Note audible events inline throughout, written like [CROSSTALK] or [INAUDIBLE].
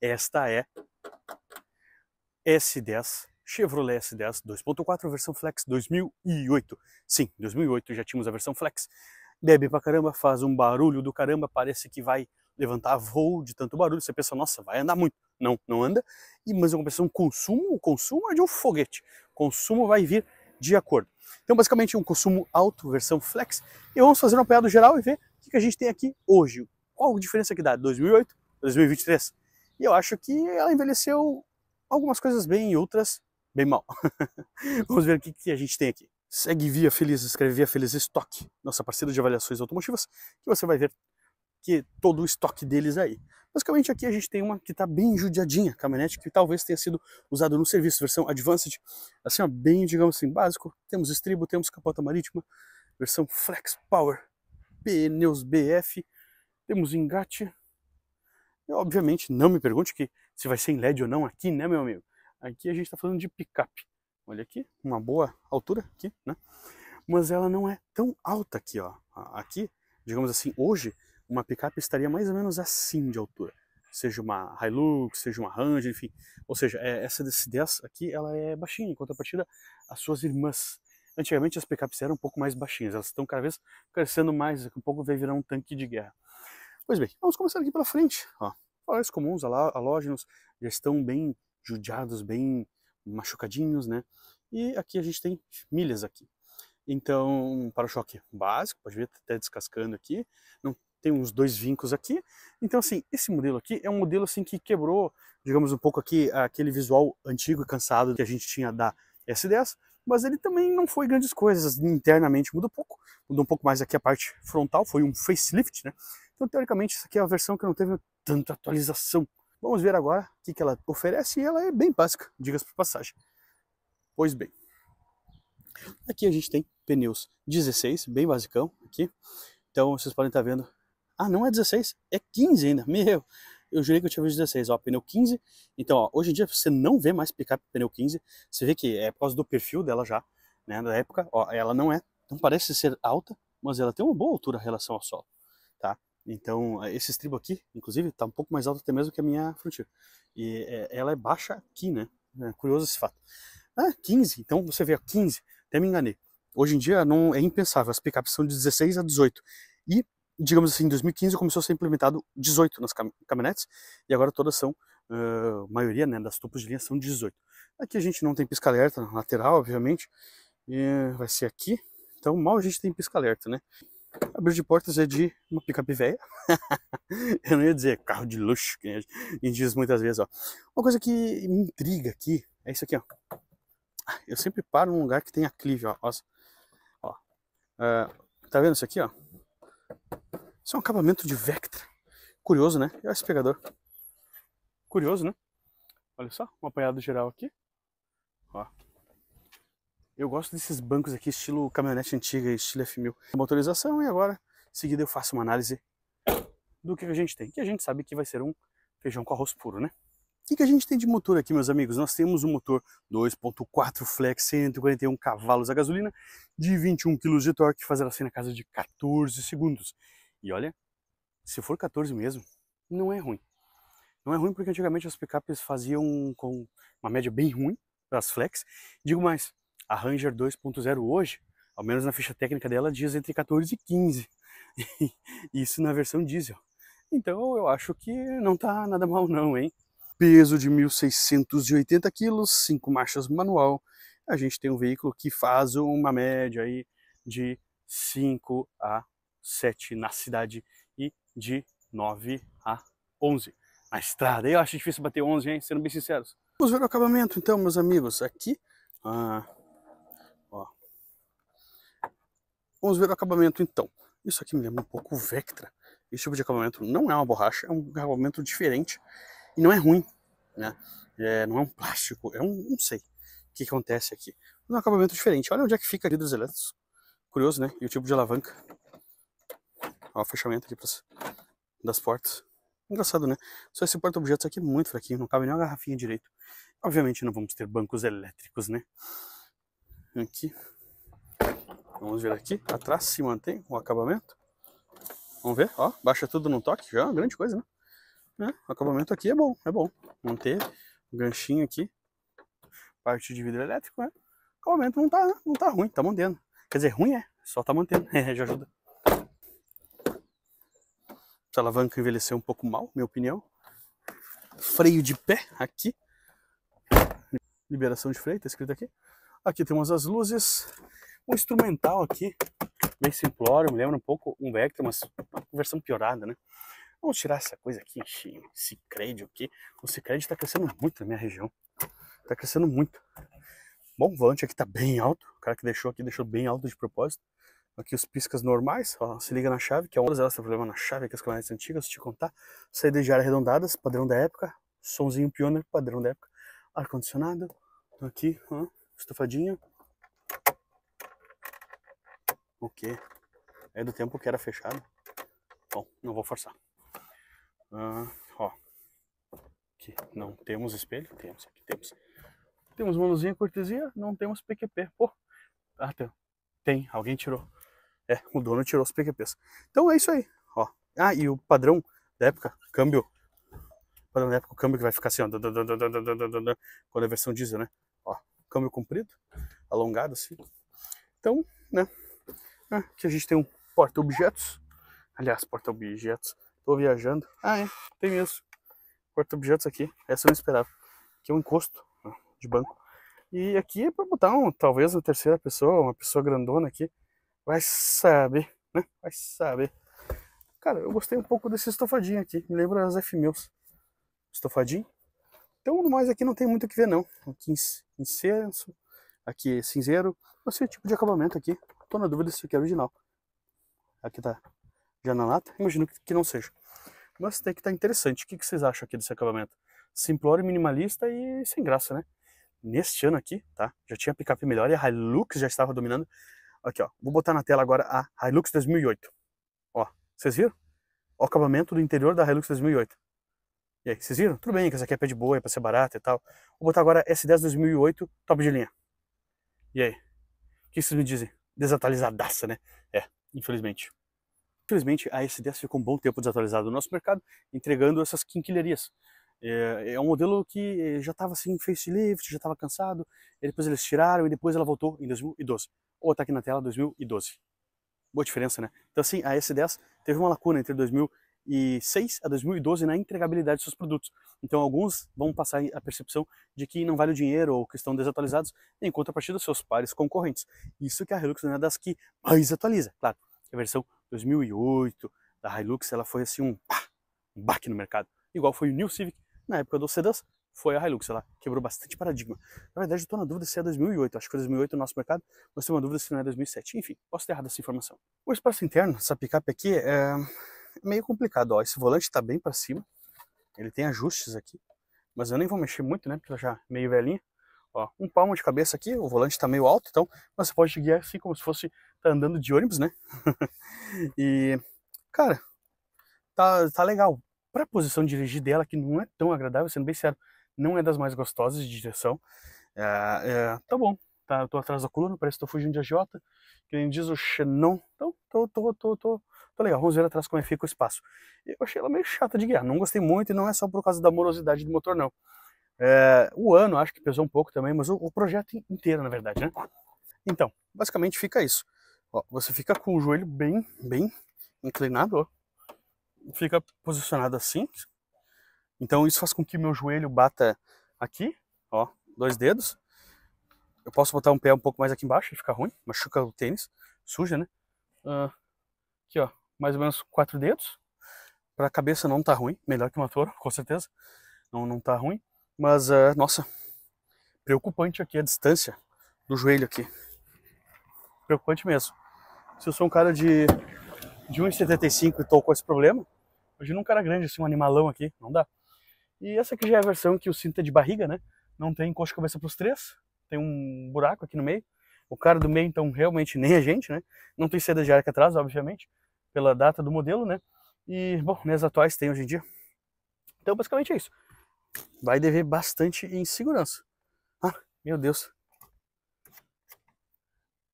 Esta é S10, Chevrolet S10 2.4 versão Flex 2008. Sim, 2008 já tínhamos a versão Flex. Bebe pra caramba, faz um barulho do caramba, parece que vai levantar voo de tanto barulho. Você pensa, nossa, vai andar muito. Não, não anda. E, mas é uma um consumo, o consumo é de um foguete. consumo vai vir de acordo. Então, basicamente, um consumo alto, versão flex. E vamos fazer um apanhado geral e ver o que, a gente tem aqui hoje. Qual a diferença que dá? 2008, 2023. E eu acho que ela envelheceu algumas coisas bem e outras bem mal. [LAUGHS] Vamos ver o que, que a gente tem aqui. Segue Via Feliz, escreve Via Feliz Estoque, nossa parceira de avaliações automotivas, que você vai ver que todo o estoque deles é aí. Basicamente aqui a gente tem uma que está bem judiadinha, caminhonete que talvez tenha sido usado no serviço, versão Advanced, assim ó, bem, digamos assim, básico. Temos estribo, temos capota marítima, versão Flex Power, pneus BF, temos engate, eu, obviamente, não me pergunte que se vai ser em LED ou não aqui, né, meu amigo? Aqui a gente está falando de picape. Olha aqui, uma boa altura aqui, né? Mas ela não é tão alta aqui, ó. Aqui, digamos assim, hoje, uma picape estaria mais ou menos assim de altura. Seja uma Hilux, seja uma Ranger, enfim. Ou seja, é, essa DS aqui, ela é baixinha, enquanto a partida, as suas irmãs. Antigamente as picapes eram um pouco mais baixinhas, elas estão cada vez crescendo mais, daqui a pouco vai virar um tanque de guerra. Pois bem, vamos começar aqui pela frente. Ó. Olhos comuns, halógenos, já estão bem judiados, bem machucadinhos, né? E aqui a gente tem milhas aqui. Então, um para-choque básico, pode ver, tá até descascando aqui. Não tem uns dois vincos aqui. Então, assim, esse modelo aqui é um modelo assim que quebrou, digamos, um pouco aqui aquele visual antigo e cansado que a gente tinha da S10, mas ele também não foi grandes coisas. Internamente mudou pouco, mudou um pouco mais aqui a parte frontal, foi um facelift, né? Então, teoricamente, essa aqui é a versão que não teve tanta atualização. Vamos ver agora o que ela oferece e ela é bem básica, diga-se por passagem. Pois bem, aqui a gente tem pneus 16, bem basicão aqui. Então vocês podem estar vendo. Ah, não é 16, é 15 ainda. Meu, eu jurei que eu tinha visto 16, ó, pneu 15. Então, ó, hoje em dia você não vê mais picape pneu 15. Você vê que é por causa do perfil dela já, né, da época. Ó, ela não é, não parece ser alta, mas ela tem uma boa altura em relação ao solo. Então, eh, esse estribo aqui, inclusive, está um pouco mais alto até mesmo que a minha frontier. E é, ela é baixa aqui, né? É curioso esse fato. Ah, 15, então você vê, ó, 15, até me enganei. Hoje em dia não é impensável, as picapes são de 16 a 18. E, digamos assim, em 2015 começou a ser implementado 18 nas cam caminhonetes, e agora todas são, uh, a maioria né, das topos de linha são 18. Aqui a gente não tem pisca alerta na lateral, obviamente, vai ser aqui, então mal a gente tem pisca alerta, né? Abriu de portas é de uma picape velha. [LAUGHS] eu não ia dizer carro de luxo, que a gente diz muitas vezes, ó. Uma coisa que me intriga aqui é isso aqui, ó. Ah, eu sempre paro num lugar que tem aclive, ó. ó. Uh, tá vendo isso aqui, ó? Isso é um acabamento de Vectra. Curioso, né? Olha é esse pegador. Curioso, né? Olha só, uma apanhada geral aqui. Eu gosto desses bancos aqui, estilo caminhonete antiga, estilo F1000. Motorização e agora, em seguida eu faço uma análise do que a gente tem. Que a gente sabe que vai ser um feijão com arroz puro, né? O que, que a gente tem de motor aqui, meus amigos? Nós temos um motor 2.4 flex, 141 cavalos a gasolina, de 21 kg de torque, fazendo assim na casa de 14 segundos. E olha, se for 14 mesmo, não é ruim. Não é ruim porque antigamente as picapes faziam com uma média bem ruim, as flex. Digo mais, a Ranger 2.0 hoje, ao menos na ficha técnica dela, diz entre 14 e 15. Isso na versão diesel. Então eu acho que não tá nada mal não, hein? Peso de 1.680 quilos, 5 marchas manual. A gente tem um veículo que faz uma média aí de 5 a 7 na cidade e de 9 a 11 na estrada. Eu acho difícil bater 11, hein? Sendo bem sinceros. Vamos ver o acabamento então, meus amigos. Aqui, ah, Vamos ver o acabamento então. Isso aqui me lembra um pouco o Vectra. Esse tipo de acabamento não é uma borracha, é um acabamento diferente e não é ruim, né? É, não é um plástico, é um, não sei o que, acontece aqui. É um acabamento diferente. Olha onde é que fica ali dos elétrons. Curioso, né? E o tipo de alavanca. Olha o fechamento aqui pras, das portas. Engraçado, né? Só esse porta-objetos aqui é muito fraquinho, não cabe nem uma garrafinha direito. Obviamente não vamos ter bancos elétricos, né? Aqui. Vamos ver aqui. Tá atrás se mantém o acabamento. Vamos ver, ó. Baixa tudo num toque, já é uma grande coisa, né? É, o acabamento aqui é bom, é bom. Manter o ganchinho aqui. Parte de vidro elétrico, né? O acabamento não tá, não tá ruim, tá mantendo. Quer dizer, ruim é, só tá mantendo. [LAUGHS] É, já ajuda. Essa alavanca envelheceu um pouco mal, minha opinião. Freio de pé aqui. Liberação de freio, tá escrito aqui. Aqui temos as luzes um instrumental aqui, bem simplório, me lembra um pouco um Vector, mas uma versão piorada, né? Vamos tirar essa coisa aqui, esse crédito aqui. O Cicred tá crescendo muito na minha região. Tá crescendo muito. Bom, o volante aqui tá bem alto. O cara que deixou aqui, deixou bem alto de propósito. Aqui os piscas normais, ó, se liga na chave, que é uma das elas tem tá problema na chave, aqui é as caminhonetes antigas, se te contar. Saída de ar arredondadas, padrão da época. Sonzinho pioneiro, padrão da época. Ar-condicionado. Aqui, ó, estufadinho. O que? É do tempo que era fechado? Bom, não vou forçar. Ah, ó. Aqui, não temos espelho? Temos, aqui temos. Temos uma cortesia, não temos PQP. Pô, ah, tem. tem, alguém tirou. É, o dono tirou os PQPs. Então é isso aí, ó. Ah, e o padrão da época, câmbio. O padrão da época, o câmbio que vai ficar assim, ó. Quando é a versão diesel, né? Ó, câmbio comprido, alongado assim. Então, né? Né? Aqui a gente tem um porta-objetos. Aliás, porta-objetos. Tô viajando. Ah, é. Tem isso, Porta-objetos aqui. Essa eu não esperava. Aqui é um encosto de banco. E aqui é para botar um, talvez uma terceira pessoa, uma pessoa grandona aqui. Vai saber, né? Vai saber. Cara, eu gostei um pouco desse estofadinho aqui. Me lembra as f meus, Estofadinho. Então, no mais, aqui não tem muito o que ver, não. Aqui incenso, é aqui é cinzeiro. Esse tipo de acabamento aqui. Tô na dúvida se isso aqui é original. Aqui tá já na lata, imagino que não seja. Mas tem que estar tá interessante. O que, que vocês acham aqui desse acabamento? Simplório, minimalista e sem graça, né? Neste ano aqui, tá? Já tinha picape melhor e a Hilux já estava dominando. Aqui, ó. Vou botar na tela agora a Hilux 2008. Ó, vocês viram? o acabamento do interior da Hilux 2008. E aí, vocês viram? Tudo bem que essa aqui é pé de boa, é pra ser barata e tal. Vou botar agora S10 2008, top de linha. E aí? O que vocês me dizem? desatualizadaça, né? É, infelizmente. Infelizmente, a S10 ficou um bom tempo desatualizada no nosso mercado, entregando essas quinquilharias. É, é um modelo que eh, já estava sem assim, facelift, já estava cansado, depois eles tiraram e depois ela voltou em 2012. Ou está aqui na tela, 2012. Boa diferença, né? Então assim, a S10 teve uma lacuna entre 2012 2006 a 2012 na entregabilidade de seus produtos. Então, alguns vão passar a percepção de que não vale o dinheiro ou que estão desatualizados, em contrapartida dos seus pares concorrentes. Isso que a Hilux é uma das que mais atualiza. Claro, a versão 2008 da Hilux ela foi assim um, pá, um baque no mercado. Igual foi o New Civic na época do sedãs, foi a Hilux, ela quebrou bastante paradigma. Na verdade, eu estou na dúvida se é 2008, acho que foi 2008 no nosso mercado, mas tenho uma dúvida se não é 2007. Enfim, posso ter errado essa informação. O espaço interno, essa picape aqui, é, meio complicado. Ó, esse volante está bem para cima. Ele tem ajustes aqui. Mas eu nem vou mexer muito, né? Porque ela já é meio velhinha. Ó, um palmo de cabeça aqui. O volante está meio alto, então. Mas você pode guiar assim como se fosse tá andando de ônibus, né? [LAUGHS] e, cara, tá, tá legal. Para a posição de dirigir dela, que não é tão agradável, sendo bem sério, não é das mais gostosas de direção. É, é, tá bom, tá, tô atrás da coluna, parece que tô fugindo de agiota, que nem diz o Xenon. Então, tô, tô, tô, tô, Tá legal, vamos ver atrás como é que fica o espaço. Eu achei ela meio chata de guiar, não gostei muito e não é só por causa da morosidade do motor, não. É, o ano acho que pesou um pouco também, mas o, o, projeto inteiro, na verdade, né? Então, basicamente fica isso. Ó, você fica com o joelho bem, bem inclinado, ó. Fica posicionado assim. Então isso faz com que meu joelho bata aqui, ó, dois dedos. Eu posso botar um pé um pouco mais aqui embaixo e fica ruim, machuca o tênis, suja, né? Uh, aqui, ó, mais ou menos quatro dedos. Para a cabeça não tá ruim, melhor que uma touro, com certeza. Não, não tá ruim. Mas, uh, nossa, preocupante aqui a distância do joelho aqui. Preocupante mesmo. Se eu sou um cara de, de 1,75 e tô com esse problema, imagina um cara grande, assim, um animalão aqui, não dá. E essa aqui já é a versão que o cinto é de barriga, né? Não tem coxa cabeça para os três, tem um buraco aqui no meio. O cara do meio, então, realmente nem a gente, né? Não tem seda de ar aqui atrás, obviamente pela data do modelo, né? E, bom, minhas atuais tem hoje em dia. Então, basicamente é isso. Vai dever bastante em segurança. Ah, meu Deus.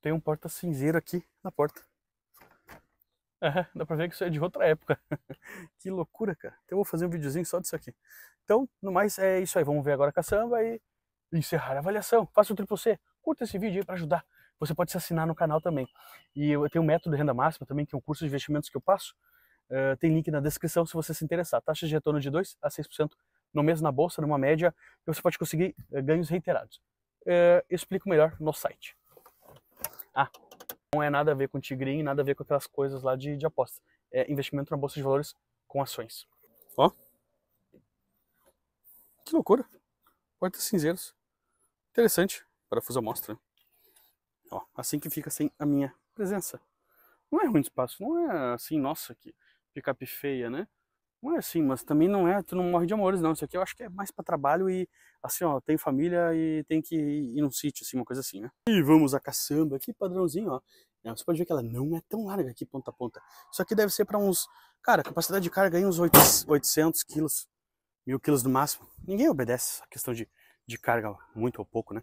Tem um porta cinzeiro aqui na porta. É, [LAUGHS] dá pra ver que isso é de outra época. [LAUGHS] que loucura, cara. Então eu vou fazer um videozinho só disso aqui. Então, no mais, é isso aí. Vamos ver agora a caçamba e encerrar a avaliação. Faça o triplo C. Curta esse vídeo aí pra ajudar você pode se assinar no canal também. E eu tenho o um método renda máxima também, que é um curso de investimentos que eu passo. Uh, tem link na descrição se você se interessar. Taxa de retorno de 2 a 6% no mês na bolsa, numa média, e você pode conseguir uh, ganhos reiterados. Uh, explico melhor no site. Ah, não é nada a ver com tigrinho, nada a ver com aquelas coisas lá de, de aposta. É investimento na bolsa de valores com ações. Ó. Oh. Que loucura. Portas cinzeiros. Interessante. Parafuso amostra. mostra. Ó, assim que fica sem a minha presença. Não é ruim de espaço, não é assim, nossa, que picape feia, né? Não é assim, mas também não é, tu não morre de amores, não. Isso aqui eu acho que é mais para trabalho e assim, ó, tem família e tem que ir num sítio, assim, uma coisa assim, né? E vamos a caçamba aqui, padrãozinho, ó. É, você pode ver que ela não é tão larga aqui, ponta a ponta. Isso aqui deve ser para uns, cara, capacidade de carga aí uns 800 quilos, mil quilos no máximo. Ninguém obedece a questão de de carga muito ou pouco, né?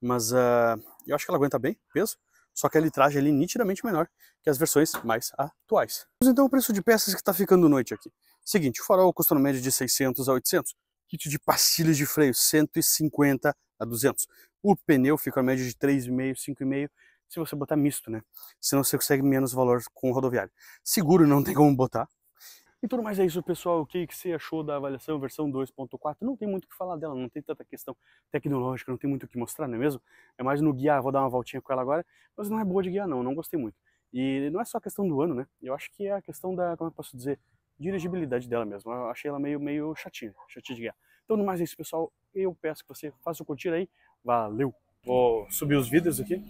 Mas uh, eu acho que ela aguenta bem peso, só que ele litragem ali é nitidamente menor que as versões mais atuais. então o preço de peças que está ficando noite aqui. Seguinte, o farol custa no médio de 600 a 800, kit de pastilhas de freio 150 a 200. O pneu fica no médio de 3,5, 5,5 se você botar misto, né? Senão você consegue menos valor com rodoviário. Seguro não tem como botar, e tudo mais é isso, pessoal. O que, você achou da avaliação versão 2.4? Não tem muito o que falar dela, não tem tanta questão tecnológica, não tem muito o que mostrar, não é mesmo? É mais no guiar, vou dar uma voltinha com ela agora, mas não é boa de guiar não, não gostei muito. E não é só a questão do ano, né? Eu acho que é a questão da, como eu posso dizer, dirigibilidade dela mesmo. Eu achei ela meio, meio chatinha, chatinha de guiar. Então, no mais é isso, pessoal. Eu peço que você faça o curtir aí. Valeu! Vou subir os vídeos aqui.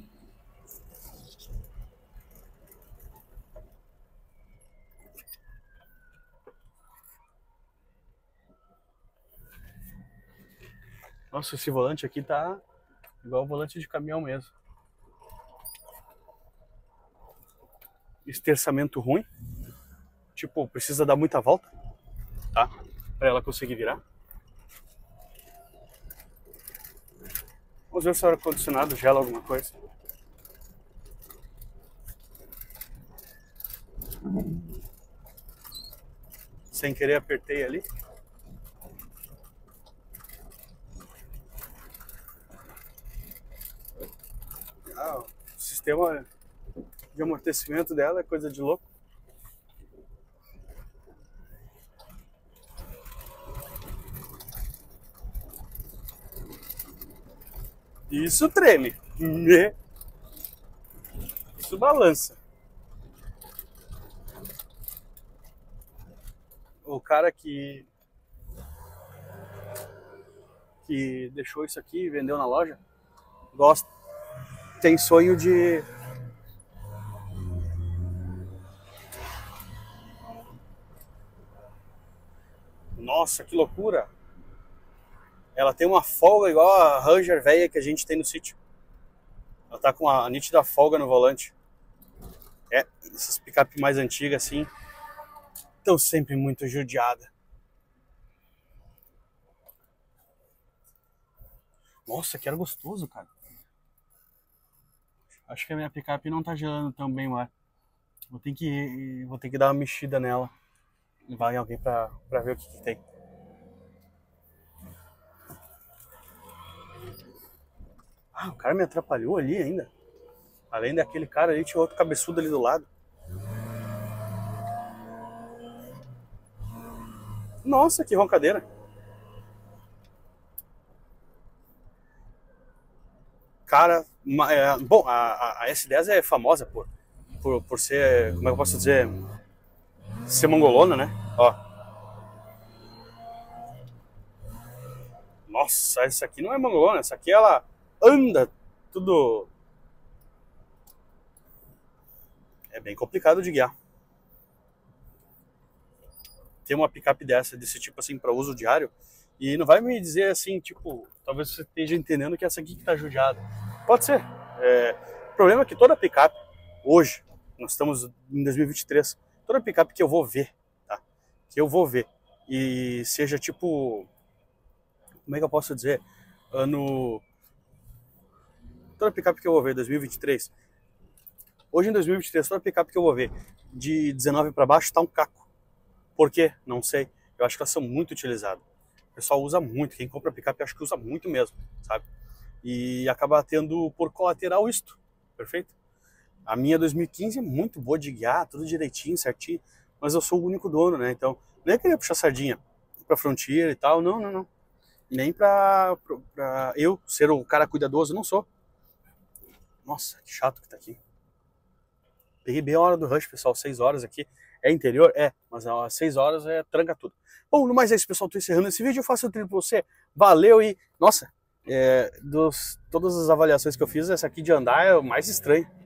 Nossa, esse volante aqui tá igual volante de caminhão mesmo. Esterçamento ruim. Tipo, precisa dar muita volta, tá? Pra ela conseguir virar. Vamos ver se é o ar-condicionado gela alguma coisa. Sem querer apertei ali. Ah, o sistema de amortecimento dela é coisa de louco. Isso treme. Né? Isso balança. O cara que que deixou isso aqui e vendeu na loja gosta tem sonho de. Nossa, que loucura! Ela tem uma folga igual a Ranger velha que a gente tem no sítio. Ela tá com a nítida folga no volante. É, essas picape mais antigas assim estão sempre muito judiadas. Nossa, que era gostoso, cara acho que a minha picape não tá gelando tão bem lá. Vou ter que, vou ter que dar uma mexida nela. Vai alguém pra, ver o que, que tem. Ah, o cara me atrapalhou ali ainda. Além daquele cara ali, tinha outro cabeçudo ali do lado. Nossa, que roncadeira. cara, uma, é, bom, a, a, S10 é famosa por, por, por ser, como é que eu posso dizer, ser mongolona, né? Ó. Nossa, essa aqui não é mongolona, essa aqui ela anda tudo. É bem complicado de guiar. Ter uma picape dessa, desse tipo assim, para uso diário, e não vai me dizer assim, tipo, talvez você esteja entendendo que essa aqui que está judiada. Pode ser. É, o problema é que toda picape, hoje, nós estamos em 2023, toda picape que eu vou ver, tá? Que eu vou ver. E seja tipo. Como é que eu posso dizer? Ano. Toda picape que eu vou ver, 2023. Hoje em 2023, toda picape que eu vou ver de 19 para baixo está um caco. Por quê? Não sei. Eu acho que elas são muito utilizadas. O pessoal usa muito, quem compra picape acho que usa muito mesmo, sabe? E acaba tendo por colateral isto, perfeito? A minha 2015 é muito boa de guiar, tudo direitinho, certinho, mas eu sou o único dono, né? Então, nem é queria puxar sardinha pra frontier e tal, não, não, não. Nem pra, pra, pra eu ser o cara cuidadoso, não sou. Nossa, que chato que tá aqui. Peguei bem a hora do rush, pessoal, 6 horas aqui. É interior? É, mas às 6 horas é tranca tudo. Bom, no mais é isso, pessoal. Estou encerrando esse vídeo. Eu faço o trilho para você. Valeu e, nossa, é, dos, todas as avaliações que eu fiz, essa aqui de andar é o mais estranho.